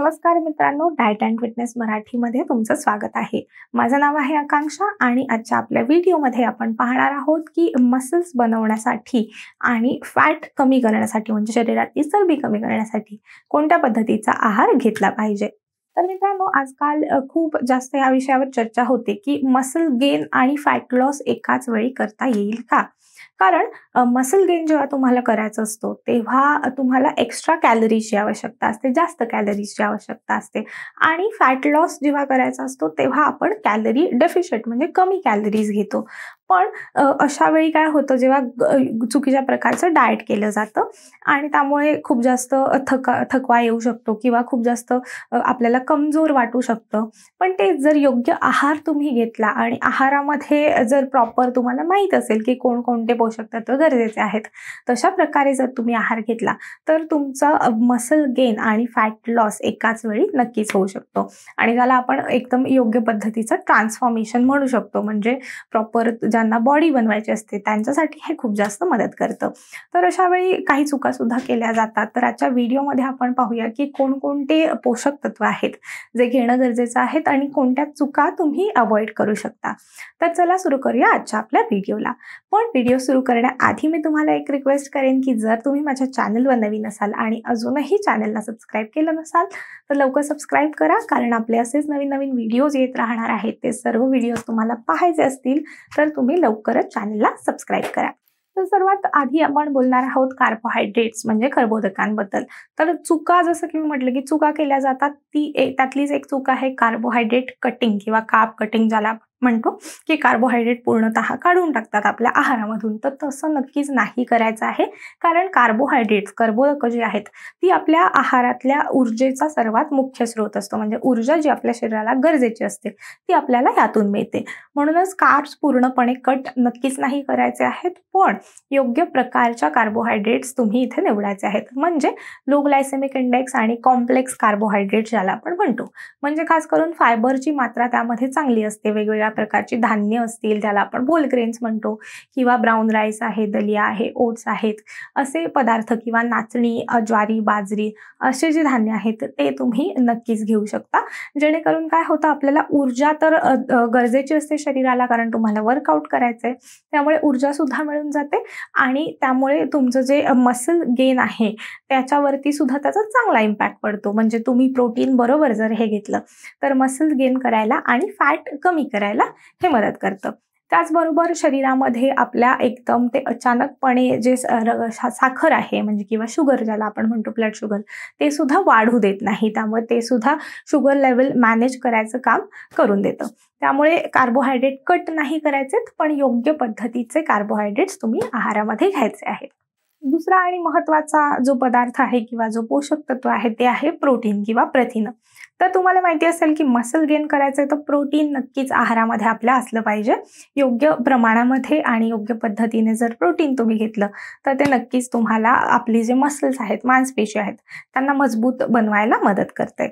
नमस्कार मित्रांनो diet and fitness मराठीमध्ये तुमचं स्वागत आहे माझं नाव आहे आकांक्षा आणि आजच्या आपल्या व्हिडिओमध्ये आपण पाहणार आहोत की मसल्स बनवण्यासाठी आणि फॅट कमी करण्यासाठी म्हणजे शरीरात चरबी कमी करण्यासाठी कोणत्या पद्धतीचा आहार घेतला पाहिजे तर मित्रांनो आजकाल खूप जास्त या विषयावर चर्चा होते की मसल गेन आणि फॅट लॉस एकाच वेळी करता येईल का कारण मसल गेन जेव्हा तुम्हाला करायचा असतो तेव्हा तुम्हाला एक्स्ट्रा कॅलरीजची आवश्यकता असते जास्त कॅलरीजची आवश्यकता असते आणि फॅट लॉस जेव्हा करायचा असतो तेव्हा आपण कॅलरी डेफिशिट म्हणजे कमी कॅलरीज घेतो पण अशा वेळी काय होतं जेव्हा चुकीच्या प्रकारचं डाएट केलं जातं आणि त्यामुळे खूप जास्त थका थकवा येऊ शकतो किंवा खूप जास्त आपल्याला कमजोर वाटू शकतं पण ते जर योग्य आहार तुम्ही घेतला आणि आहारामध्ये जर प्रॉपर तुम्हाला माहीत असेल की कोणकोणते पोषक तत्व गरजेचे आहेत तशा प्रकारे जर तुम्ही आहार घेतला तर तुमचा मसल गेन आणि फॅट लॉस एकाच वेळी नक्कीच होऊ शकतो आणि त्याला आपण एकदम योग्य पद्धतीचं ट्रान्सफॉर्मेशन म्हणू शकतो म्हणजे प्रॉपर ज्यांना बॉडी बनवायची असते त्यांच्यासाठी हे खूप जास्त मदत करतं तर अशा वेळी काही चुका सुद्धा केल्या जातात तर आजच्या व्हिडिओमध्ये आपण पाहूया की कोणकोणते पोषक तत्व आहेत जे घेणं गरजेचं आहेत आणि कोणत्या चुका तुम्ही अवॉइड करू शकता तर चला सुरू करूया आजच्या आपल्या व्हिडिओला पण व्हिडिओ सुरू करण्याआधी मी तुम्हाला एक रिक्वेस्ट करेन की जर तुम्ही माझ्या चॅनलवर नवीन असाल आणि अजूनही चॅनलला सबस्क्राईब केलं नसाल तर लवकर सबस्क्राईब करा कारण आपले असेच नवीन नवीन व्हिडिओज येत राहणार आहेत ते सर्व व्हिडिओज तुम्हाला पाहायचे असतील तर तुम्ही तुम्ही लवकरच चॅनलला सबस्क्राईब करा तर सर्वात आधी आपण बोलणार आहोत कार्बोहायड्रेट्स म्हणजे कर्बोदकांबद्दल तर चुका जसं की मी म्हटलं की चुका केल्या जातात ती त्यातलीच एक चुका आहे कार्बोहायड्रेट कटिंग किंवा काप कटिंग ज्याला म्हणतो की कार्बोहायड्रेट पूर्णतः काढून टाकतात आपल्या आहारामधून तर तसं नक्कीच नाही करायचं आहे कारण कार्बोहायड्रेट्स कर्बोदकं जी आहेत ती आपल्या आहारातल्या ऊर्जेचा सर्वात मुख्य स्रोत असतो म्हणजे ऊर्जा जी आपल्या शरीराला गरजेची असते ती आपल्याला यातून मिळते म्हणूनच कार्ब्स पूर्णपणे कट नक्कीच नाही करायचे आहेत पण योग्य प्रकारच्या कार्बोहायड्रेट्स तुम्ही इथे निवडायचे आहेत म्हणजे लो ग्लायसेमिक इंडेक्स आणि कॉम्प्लेक्स कार्बोहायड्रेट ज्याला आपण म्हणतो म्हणजे खास करून फायबरची मात्रा त्यामध्ये चांगली असते वेगवेगळ्या वेगवेगळ्या प्रकारची धान्य असतील त्याला आपण होल ग्रेन्स म्हणतो किंवा ब्राऊन राईस आहे दलिया आहे ओट्स आहेत असे पदार्थ किंवा नाचणी ज्वारी बाजरी असे जे धान्य आहेत ते तुम्ही नक्कीच घेऊ शकता जेणेकरून काय होतं आपल्याला ऊर्जा तर गरजेची असते शरीराला कारण तुम्हाला वर्कआउट करायचं आहे त्यामुळे ऊर्जा सुद्धा मिळून जाते आणि त्यामुळे तुमचं जे मसल गेन आहे त्याच्यावरती सुद्धा त्याचा चांगला इम्पॅक्ट पडतो म्हणजे तुम्ही प्रोटीन बरोबर जर हे घेतलं तर मसल गेन करायला आणि फॅट कमी करायला करायला हे मदत करतं त्याचबरोबर शरीरामध्ये आपल्या एकदम ते अचानकपणे जे साखर आहे म्हणजे किंवा शुगर ज्याला आपण म्हणतो ब्लड शुगर ते सुद्धा वाढू देत नाही त्यामुळे ते सुद्धा शुगर लेवल मॅनेज करायचं काम करून देतं त्यामुळे कार्बोहायड्रेट कट नाही करायचे पण योग्य पद्धतीचे कार्बोहायड्रेट्स तुम्ही आहारामध्ये घ्यायचे आहेत दुसरा आणि महत्वाचा जो पदार्थ आहे किंवा जो पोषक तत्व आहे ते आहे प्रोटीन किंवा प्रथिनं तर तुम्हाला माहिती असेल की मसल गेन करायचं आहे तर प्रोटीन नक्कीच आहारामध्ये आपल्या असलं पाहिजे योग्य प्रमाणामध्ये आणि योग्य पद्धतीने जर प्रोटीन तुम्ही घेतलं तर ते नक्कीच तुम्हाला आपली जे मसल्स आहेत मांसपेशी आहेत त्यांना मजबूत बनवायला मदत करते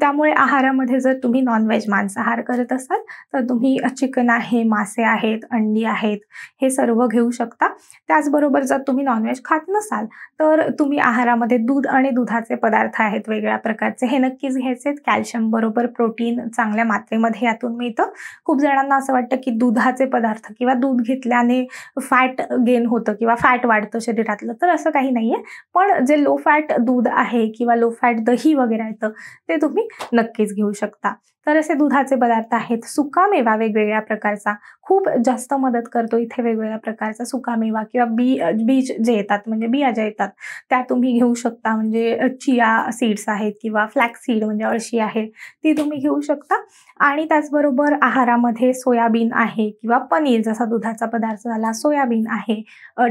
त्यामुळे आहारामध्ये जर तुम्ही नॉनव्हेज मांसाहार करत असाल तर तुम्ही चिकन आहे मासे आहेत अंडी आहेत हे सर्व घेऊ शकता त्याचबरोबर जर तुम्ही नॉनव्हेज खात नसाल तर तुम्ही आहारामध्ये दूध आणि दुधाचे पदार्थ आहेत वेगळ्या प्रकारचे हे नक्कीच घ्यायचे आहेत कॅल्शियम बरोबर प्रोटीन चांगल्या मात्रेमध्ये यातून मिळतं खूप जणांना असं वाटतं की दुधाचे पदार्थ किंवा दूध घेतल्याने फॅट गेन होतं किंवा फॅट वाढतं शरीरातलं तर असं काही नाहीये पण जे लो फॅट दूध आहे किंवा लो फॅट दही वगैरे येतं ते तुम्ही नक्कीच घेऊ शकता तर असे दुधाचे पदार्थ आहेत सुकामेवा वेगवेगळ्या प्रकारचा खूप जास्त मदत करतो इथे वेगवेगळ्या प्रकारचा सुकामेवा किंवा बी बीज जे येतात म्हणजे बिया ज्या येतात त्या तुम्ही घेऊ शकता म्हणजे चिया सीड्स आहेत किंवा फ्लॅक्स सीड म्हणजे अळशी आहे ती तुम्ही घेऊ शकता आणि त्याचबरोबर आहारामध्ये सोयाबीन आहे किंवा पनीर जसा दुधाचा पदार्थ झाला सोयाबीन आहे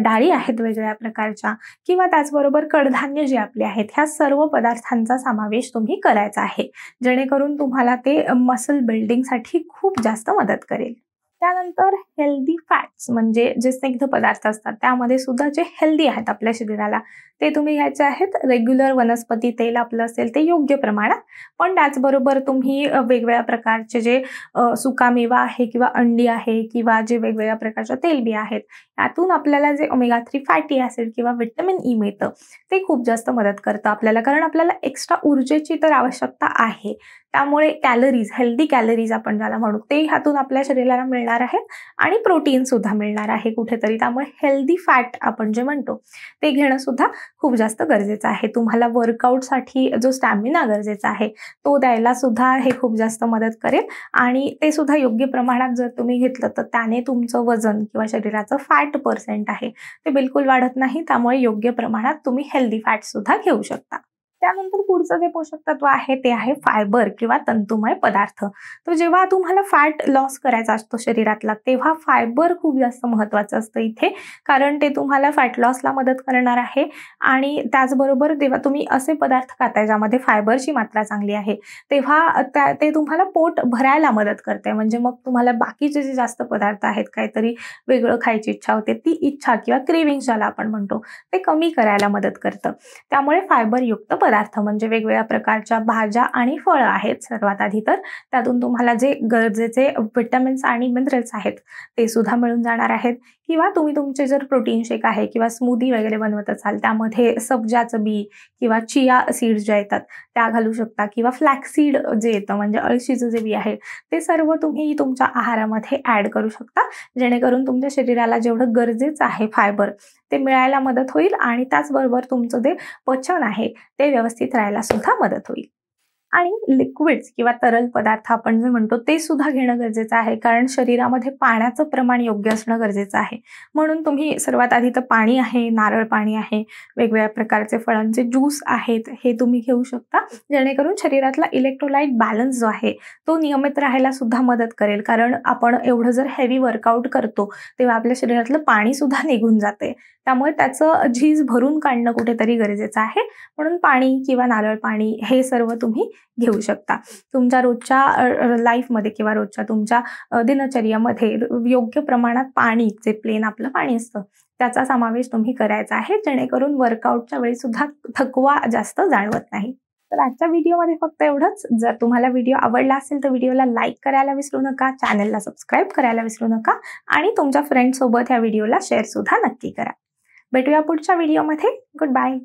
डाळी आहेत वेगवेगळ्या प्रकारच्या किंवा त्याचबरोबर कडधान्य जे आपले आहेत ह्या सर्व पदार्थांचा समावेश तुम्ही करायचा आहे जेणेकरून तुम्हाला ते मसल बिल्डिंगसाठी खूप जास्त मदत करेल त्यानंतर हेल्दी फॅट्स म्हणजे जे स्निग्ध पदार्थ असतात त्यामध्ये सुद्धा जे हेल्दी आहेत आपल्या शरीराला ते तुम्ही घ्यायचे आहेत रेग्युलर वनस्पती तेल आपलं असेल ते योग्य प्रमाणात पण त्याचबरोबर तुम्ही वेगवेगळ्या प्रकारचे जे सुकामेवा आहे किंवा अंडी आहे किंवा जे वेगवेगळ्या प्रकारच्या तेलबी आहेत यातून आपल्याला जे ओमेगा थ्री फॅटी ऍसिड किंवा विटॅमिन ई e मिळतं ते खूप जास्त मदत करतं आपल्याला कारण आपल्याला एक्स्ट्रा ऊर्जेची तर आवश्यकता आहे त्यामुळे कॅलरीज हेल्दी कॅलरीज आपण ज्याला म्हणू ते ह्यातून आपल्या शरीराला मिळणार आहेत आणि प्रोटीन सुद्धा मिळणार आहे कुठेतरी त्यामुळे हेल्दी फॅट आपण जे म्हणतो ते घेणं सुद्धा खूप जास्त गरजेचं आहे तुम्हाला वर्कआउटसाठी जो स्टॅमिना गरजेचा आहे तो द्यायला सुद्धा हे खूप जास्त मदत करेल आणि ते सुद्धा योग्य प्रमाणात जर तुम्ही घेतलं तर त्याने तुमचं वजन किंवा शरीराचं फॅट पर्सेंट आहे ते बिलकुल वाढत नाही त्यामुळे योग्य प्रमाणात तुम्ही हेल्दी फॅट सुद्धा घेऊ शकता त्यानंतर पुढचं जे पोषक तत्व आहे ते आहे फायबर किंवा तंतुमय पदार्थ तर जेव्हा तुम्हाला फॅट लॉस करायचा असतो शरीरातला तेव्हा फायबर खूप जास्त महत्त्वाचं असतं इथे कारण ते तुम्हाला फॅट लॉसला मदत करणार आहे आणि त्याचबरोबर जेव्हा तुम्ही असे पदार्थ खाताय ज्यामध्ये फायबरची मात्रा चांगली आहे तेव्हा त्या ते तुम्हाला पोट भरायला मदत करते म्हणजे मग तुम्हाला बाकीचे जे जास्त पदार्थ आहेत काहीतरी वेगळं खायची इच्छा होते ती इच्छा किंवा क्रेविंग ज्याला आपण म्हणतो ते कमी करायला मदत करतं त्यामुळे फायबरयुक्त पदार्थ पदार्थ म्हणजे वेगवेगळ्या प्रकारच्या भाज्या आणि फळं आहेत सर्वात आधी तर त्यातून तुम्हाला जे गरजेचे विटॅमिन्स आणि मिनरल्स आहेत ते सुद्धा मिळून जाणार आहेत किंवा तुम्ही तुमचे जर प्रोटीन शेक आहे किंवा स्मूदी वगैरे बनवत असाल त्यामध्ये सब्जाचं बी किंवा चिया सीड्स ज्या येतात त्या घालू शकता किंवा सीड जे येतं म्हणजे अळशीचं जे बी आहे ते सर्व तुम्ही तुमच्या आहारामध्ये ॲड करू शकता जेणेकरून तुमच्या शरीराला जेवढं गरजेचं आहे फायबर ते मिळायला मदत होईल आणि त्याचबरोबर तुमचं जे पचन आहे ते व्यवस्थित राहायला सुद्धा मदत होईल आणि लिक्विड्स किंवा तरल पदार्थ आपण जे म्हणतो ते सुद्धा घेणं गरजेचं आहे कारण शरीरामध्ये पाण्याचं प्रमाण योग्य असणं गरजेचं आहे म्हणून तुम्ही सर्वात आधी तर पाणी आहे नारळ पाणी आहे वेगवेगळ्या प्रकारचे फळांचे ज्यूस आहेत हे तुम्ही घेऊ शकता जेणेकरून शरीरातला इलेक्ट्रोलाइट बॅलन्स जो आहे तो नियमित राहायला सुद्धा मदत करेल कारण आपण एवढं जर हेवी वर्कआउट करतो तेव्हा आपल्या शरीरातलं पाणी सुद्धा निघून जाते त्यामुळे त्याचं झीज भरून काढणं कुठेतरी गरजेचं आहे म्हणून पाणी किंवा नारळ पाणी हे सर्व तुम्ही घेऊ शकता तुमच्या रोजच्या लाईफमध्ये किंवा रोजच्या तुमच्या दिनचर्यामध्ये योग्य प्रमाणात पाणी जे प्लेन आपलं पाणी असतं त्याचा समावेश तुम्ही करायचा आहे जेणेकरून वर्कआउटच्या वेळी सुद्धा थकवा जास्त जाणवत नाही तर आजच्या व्हिडिओमध्ये फक्त एवढंच जर तुम्हाला व्हिडिओ आवडला असेल तर व्हिडिओला लाईक करायला विसरू नका चॅनलला सबस्क्राईब करायला विसरू नका आणि तुमच्या फ्रेंडसोबत या व्हिडिओला शेअर सुद्धा नक्की करा भेटूया पुढच्या व्हिडिओमध्ये गुड बाय